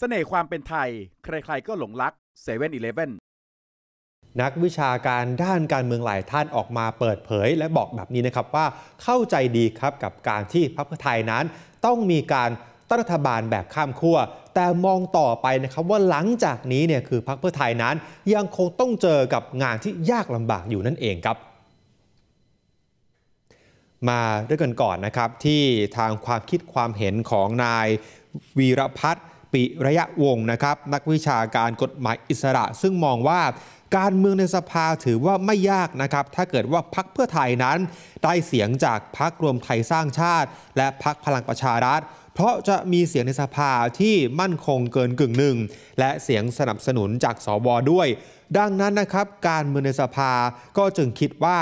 เสน่ห์ความเป็นไทยใครๆก็หลงรักเซเว่นอีเลฟเว่นนักวิชาการด้านการเมืองหลายท่านออกมาเปิดเผยและบอกแบบนี้นะครับว่าเข้าใจดีครับกับการที่พรรคเพื่อไทยนั้น ต้องมีการตั้งรัฐบาลแบบข้ามขั้วแต่มองต่อไปนะครับว่าหลังจากนี้เนี่ยคือพรรคเพื่อไทยนั้นยังคงต้องเจอกับงานที่ยากลำบากอยู่นั่นเองครับ มาด้วยกันก่อนนะครับที่ทางความคิดความเห็นของนายวีรพัฒน์ปิระยะวงนะครับนักวิชาการกฎหมายอิสระ ซึ่งมองว่า การเมืองในสภาถือว่าไม่ยากนะครับ ถ้าเกิดว่าพักเพื่อไทยนั้น ได้เสียงจากพักรวมไทยสร้างชาติ และพักพลังประชารัฐ เพราะจะมีเสียงในสภาที่มั่นคงเกินกึ่งหนึ่งและเสียงสนับสนุนจากสวด้วย ดังนั้นนะครับการเมืองในสภาก็จึงคิดว่า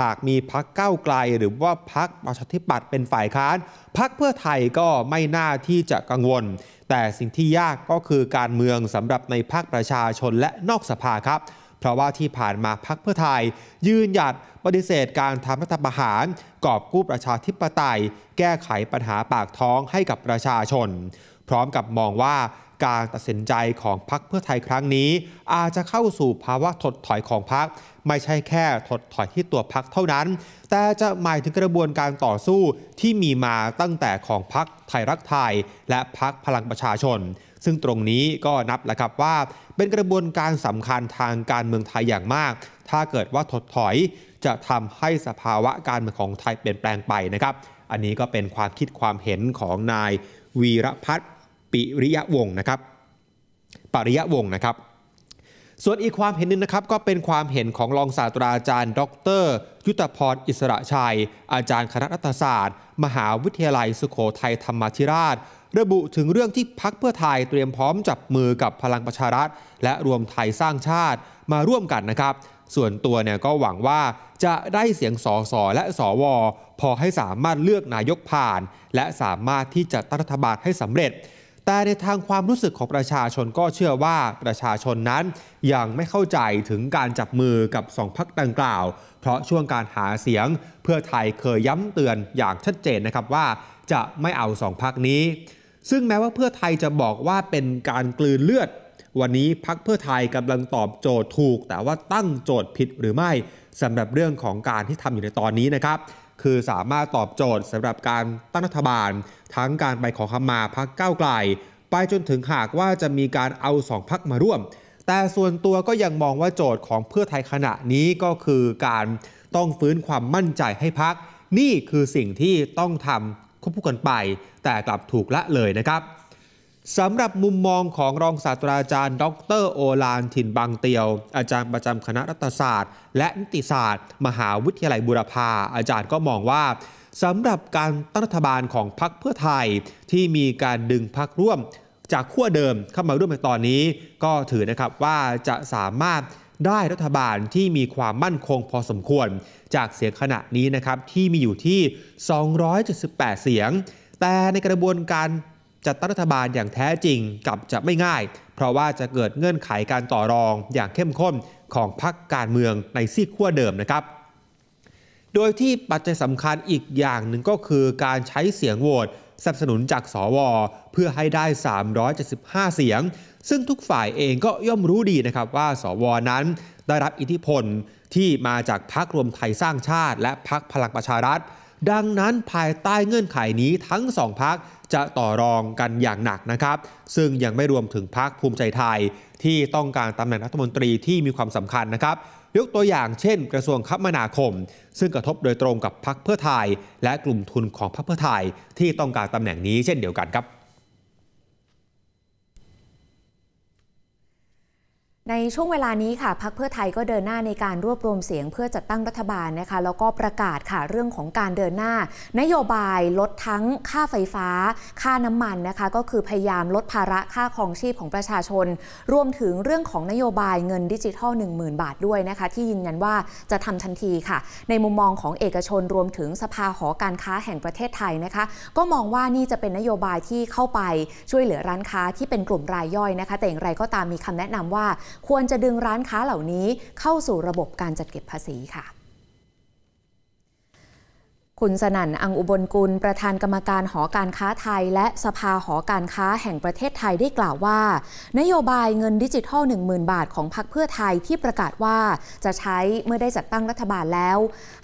หากมีพักเก้าไกล หรือว่าพักประชาธิปัตย์เป็นฝ่ายค้านพักเพื่อไทยก็ไม่น่าที่จะกังวลแต่สิ่งที่ยากก็คือการเมืองสำหรับในภาคประชาชนและนอกสภาครับ เพราะว่าที่ผ่านมาพักเพื่อไทยยืนหยัดปฏิเสธการทำรัฐประหาร กอบกู้ประชาธิปไตย แก้ไขปัญหาปากท้องให้กับประชาชน พร้อมกับมองว่าการตัดสินใจของพรรคเพื่อไทยครั้งนี้ อาจจะเข้าสู่ภาวะถดถอยของพรรคไม่ใช่แค่ถดถอยที่ตัวพรรคเท่านั้น แต่จะหมายถึงกระบวนการต่อสู้ที่มีมาตั้งแต่ของพรรคไทยรักไทย และพรรคพลังประชาชน ซึ่งตรงนี้ก็นับแหละครับว่าเป็นกระบวนการสำคัญทางการเมืองไทยอย่างมาก ถ้าเกิดว่าถดถอยจะทำให้สภาวะการเมืองของไทยเปลี่ยนแปลงไปนะครับ อันนี้ก็เป็นความคิดความเห็นของนายวีรพัฒน์ปิริยะวงนะครับ ปริยะวงนะครับ ส่วนอีกความเห็นหนึ่งนะครับ ก็เป็นความเห็นของรองศาสตราจารย์ ดร ยุทธพรอิสระชัย อาจารย์คณะรัฐศาสตร์ มหาวิทยาลัยสุโขทัยธรรมธิราช ระบุถึงเรื่องที่พักเพื่อไทยเตรียมพร้อมจับมือกับพลังประชารัฐและรวมไทยสร้างชาติมาร่วมกันนะครับ ส่วนตัวเนี่ยก็หวังว่าจะได้เสียงสอสอและสอวอพอให้สามารถเลือกนายกผ่าน และสามารถที่จะตั้งรัฐบาลให้สำเร็จแต่ในทางความรู้สึกของประชาชนก็เชื่อว่าประชาชนนั้นยังไม่เข้าใจถึงการจับมือกับสองพักดังกล่าว เพราะช่วงการหาเสียงเพื่อไทยเคยย้ำเตือนอย่างชัดเจนนะครับว่า จะไม่เอาสองพักนี้ ซึ่งแม้ว่าเพื่อไทยจะบอกว่าเป็นการกลืนเลือด วันนี้พักเพื่อไทยกำลังตอบโจทย์ถูก แต่ว่าตั้งโจทย์ผิด หรือไม่สำหรับเรื่องของการที่ทำอยู่ในตอนนี้นะครับคือสามารถตอบโจทย์สำหรับการตั้งรัฐบาล ทั้งการไปขอขมาพักก้าวไกลไปจนถึงหากว่าจะมีการเอาสองพักมาร่วม แต่ส่วนตัวก็ยังมองว่าโจทย์ของเพื่อไทยขณะนี้ก็คือการต้องฟื้นความมั่นใจให้พัก นี่คือสิ่งที่ต้องทำควบคู่กันไปแต่กลับถูกละเลยนะครับสำหรับมุมมองของรองศาสตราจารย์ดรโอลานถิ่นบางเตียว อาจารย์ประจำคณะรัฐศาสตร์และนิติศาสตร์ มหาวิทยาลัยบุรพาอาจารย์ก็มองว่าสำหรับการตั้งรัฐบาลของพรรคเพื่อไทย ที่มีการดึงพรรคร่วม จากขั้วเดิมเข้ามาร่วมในตอนนี้ ก็ถือนะครับว่าจะสามารถได้รัฐบาลที่มีความมั่นคงพอสมควร จากเสียงขณะนี้นะครับที่มีอยู่ที่ 278 เสียง แต่ในกระบวนการจัดตั้งรัฐบาลอย่างแท้จริงกับจะไม่ง่าย เพราะว่าจะเกิดเงื่อนไขการต่อรองอย่างเข้มข้นของพรรคการเมืองในซีกขั้วเดิมนะครับ โดยที่ปัจจัยสำคัญอีกอย่างหนึ่งก็คือการใช้เสียงโหวตสนับสนุนจาก สวเพื่อให้ได้ 375 เสียง ซึ่งทุกฝ่ายเองก็ย่อมรู้ดีนะครับว่า สวนั้น ได้รับอิทธิพลที่มาจากพรรครวมไทยสร้างชาติ และพรรคพลังประชารัฐดังนั้นภายใต้เงื่อนไขนี้ทั้งสองพักจะต่อรองกันอย่างหนักนะครับ ซึ่งยังไม่รวมถึงพักภูมิใจไทย ที่ต้องการตำแหน่งรัฐมนตรีที่มีความสำคัญนะครับยกตัวอย่างเช่น กระทรวงคมนาคม ซึ่งกระทบโดยตรงกับพักเพื่อไทยและกลุ่มทุนของพักเพื่อไทย ที่ต้องการตำแหน่งนี้เช่นเดียวกันครับในช่วงเวลานี้ค่ะพักเพื่อไทยก็เดินหน้าในการรวบรวมเสียงเพื่อจัดตั้งรัฐบาลนะคะ แล้วก็ประกาศค่ะเรื่องของการเดินหน้า นโยบายลดทั้งค่าไฟฟ้า ค่าน้ำมันนะคะก็คือพยายามลดภาระค่าครองชีพของประชาชน รวมถึงเรื่องของนโยบายเงินดิจิทัล10,000บาทด้วยนะคะที่ยืนยันว่าจะทำทันทีค่ะ ในมุมมองของเอกชนรวมถึงสภาหอการค้าแห่งประเทศไทยนะคะ ก็มองว่านี่จะเป็นนโยบายที่เข้าไปช่วยเหลือร้านค้าที่เป็นกลุ่มรายย่อยนะคะ แต่อย่างไรก็ตามมีคำแนะนำว่าควรจะดึงร้านค้าเหล่านี้เข้าสู่ระบบการจัดเก็บภาษีค่ะคุณสนั่นอังอุบลกุลประธานกรรมการหอการค้าไทย และสภาหอการค้าแห่งประเทศไทยได้กล่าวว่า นโยบายเงินดิจิทัล 10,000 บาทของพรรคเพื่อไทยที่ประกาศว่าจะใช้เมื่อได้จัดตั้งรัฐบาลแล้ว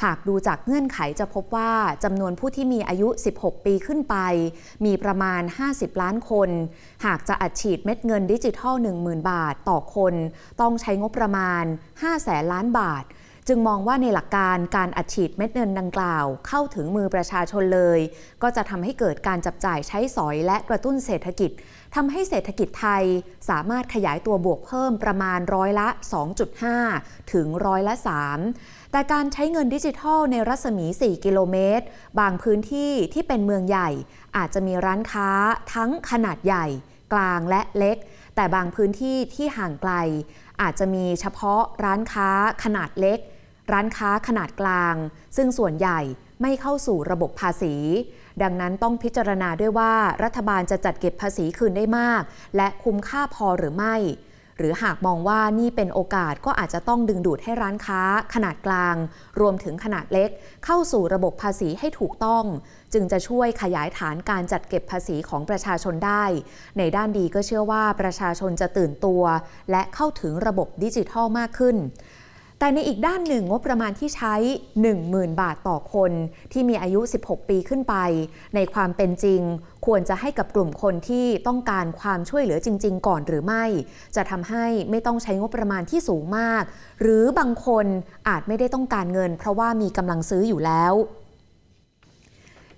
หากดูจากเงื่อนไขจะพบว่า จำนวนผู้ที่มีอายุ 16 ปีขึ้นไป มีประมาณ 50 ล้านคน หากจะอัดฉีดเม็ดเงินดิจิทัล 10,000 บาทต่อคน ต้องใช้งบประมาณ5แสนล้านบาทจึงมองว่าในหลักการการอัดฉีดเม็ดเงินดังกล่าวเข้าถึงมือประชาชนเลย ก็จะทำให้เกิดการจับจ่ายใช้สอยและกระตุ้นเศรษฐกิจทำให้เศรษฐกิจไทยสามารถขยายตัวบวกเพิ่มประมาณร้อยละ 2.5 ถึงร้อยละ 3 แต่การใช้เงินดิจิทัลในรัศมี 4 กิโลเมตร บางพื้นที่ที่เป็นเมืองใหญ่ อาจจะมีร้านค้าทั้งขนาดใหญ่ กลางและเล็ก แต่บางพื้นที่ที่ห่างไกล อาจจะมีเฉพาะร้านค้าขนาดเล็กร้านค้าขนาดกลางซึ่งส่วนใหญ่ไม่เข้าสู่ระบบภาษี ดังนั้นต้องพิจารณาด้วยว่ารัฐบาลจะจัดเก็บภาษีคืนได้มากและคุ้มค่าพอหรือไม่ หรือหากมองว่านี่เป็นโอกาสก็อาจจะต้องดึงดูดให้ร้านค้าขนาดกลางรวมถึงขนาดเล็กเข้าสู่ระบบภาษีให้ถูกต้องจึงจะช่วยขยายฐานการจัดเก็บภาษีของประชาชนได้ในด้านดีก็เชื่อว่าประชาชนจะตื่นตัวและเข้าถึงระบบดิจิทัลมากขึ้นแต่ในอีกด้านหนึ่งงบประมาณที่ใช้ 10,000 บาทต่อคนที่มีอายุ 16 ปีขึ้นไป ในความเป็นจริง ควรจะให้กับกลุ่มคนที่ต้องการความช่วยเหลือจริง ๆ ก่อนหรือไม่ จะทำให้ไม่ต้องใช้งบประมาณที่สูงมาก หรือบางคนอาจไม่ได้ต้องการเงิน เพราะว่ามีกำลังซื้ออยู่แล้ว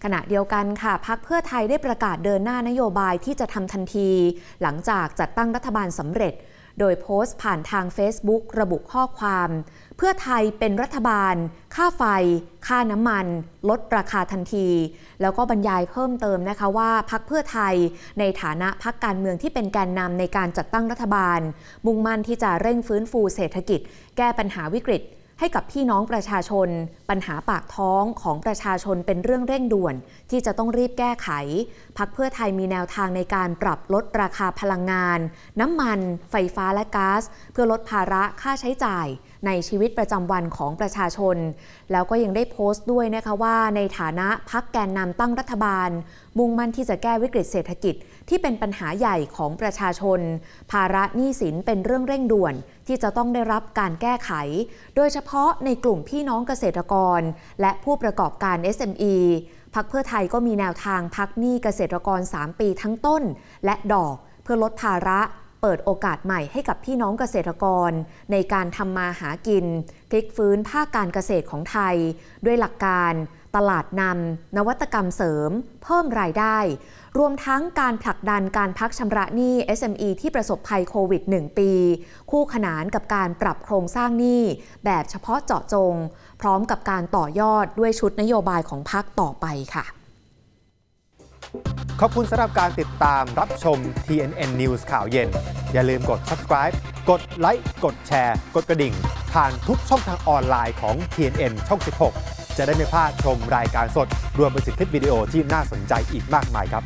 ขณะเดียวกันค่ะพักเพื่อไทยได้ประกาศเดินหน้านโยบายที่จะทำทันที หลังจากจัดตั้งรัฐบาลสำเร็จโดยโพสต์ผ่านทาง Facebook ระบุข้อความ เพื่อไทยเป็นรัฐบาล ค่าไฟ ค่าน้ำมัน ลดราคาทันที แล้วก็บรรยายเพิ่มเติมนะคะว่าพักเพื่อไทยในฐานะพักการเมืองที่เป็นแกนนำในการจัดตั้งรัฐบาล มุ่งมั่นที่จะเร่งฟื้นฟูเศรษฐกิจ แก้ปัญหาวิกฤตให้กับพี่น้องประชาชนปัญหาปากท้องของประชาชนเป็นเรื่องเร่งด่วน ที่จะต้องรีบแก้ไข พักเพื่อไทยมีแนวทางในการปรับลดราคาพลังงาน น้ำมันไฟฟ้าและก๊าซเพื่อลดภาระค่าใช้จ่ายในชีวิตประจำวันของประชาชน แล้วก็ยังได้โพสต์ด้วยนะคะว่า ในฐานะพักแกนนำตั้งรัฐบาล มุ่งมั่นที่จะแก้วิกฤตเศรษฐกิจ ที่เป็นปัญหาใหญ่ของประชาชน ภาระหนี้สินเป็นเรื่องเร่งด่วน ที่จะต้องได้รับการแก้ไข โดยเฉพาะในกลุ่มพี่น้องเกษตรกร และผู้ประกอบการ SME พักเพื่อไทยก็มีแนวทางพักหนี้เกษตรกร 3 ปีทั้งต้น และดอกเพื่อลดภาระเปิดโอกาสใหม่ให้กับพี่น้องเกษตรกร ในการทำมาหากินพลิกฟื้นภาคการเกษตรของไทย ด้วยหลักการตลาดนำ นวัตกรรมเสริม เพิ่มรายได้ รวมทั้งการผลักดันการพักชำระหนี้ SME ที่ประสบภัยโควิด 1 ปี คู่ขนานกับการปรับโครงสร้างหนี้ แบบเฉพาะเจาะจง พร้อมกับการต่อยอดด้วยชุดนโยบายของพักต่อไปค่ะขอบคุณสำหรับการติดตามรับชม TNN News ข่าวเย็น อย่าลืมกด subscribe กดไลค์กดแชร์ กดกระดิ่ง ผ่านทุกช่องทางออนไลน์ของ TNN ช่อง 16 จะได้ไม่พลาดชมรายการสดรวมไปถึงคลิปวิดีโอที่น่าสนใจอีกมากมายครับ